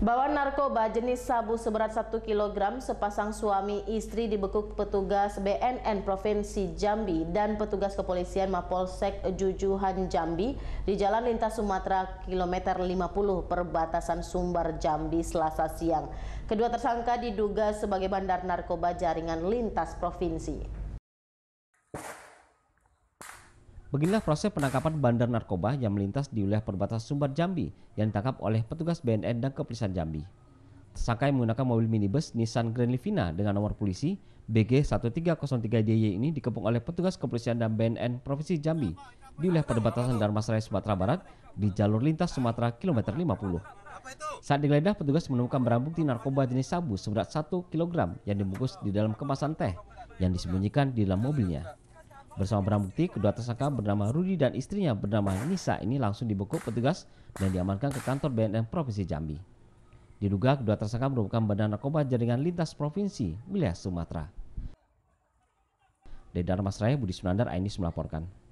Bawaan narkoba jenis sabu seberat 1 kg sepasang suami istri dibekuk petugas BNN Provinsi Jambi dan petugas kepolisian Mapolsek Jujuhan Jambi di Jalan Lintas Sumatera kilometer 50 perbatasan Sumbar Jambi Selasa siang. Kedua tersangka diduga sebagai bandar narkoba jaringan lintas provinsi. Beginilah proses penangkapan bandar narkoba yang melintas di wilayah perbatasan Sumbar Jambi yang ditangkap oleh petugas BNN dan Kepolisian Jambi. Tersangka yang menggunakan mobil minibus Nissan Grand Livina dengan nomor polisi BG 1303DY ini dikepung oleh petugas kepolisian dan BNN Provinsi Jambi di wilayah perbatasan Darmasraya Sumatera Barat di jalur lintas Sumatera kilometer 50. Saat digeledah, petugas menemukan barang bukti narkoba jenis sabu seberat 1 kg yang dibungkus di dalam kemasan teh yang disembunyikan di dalam mobilnya. Bersama barang bukti, kedua tersangka bernama Rudi dan istrinya bernama Nisa ini langsung dibekuk petugas dan diamankan ke kantor BNN Provinsi Jambi. Diduga kedua tersangka merupakan bandar narkoba jaringan lintas provinsi wilayah Sumatera. Dari Darmas Raya, Budi Sunandar, Ainis melaporkan.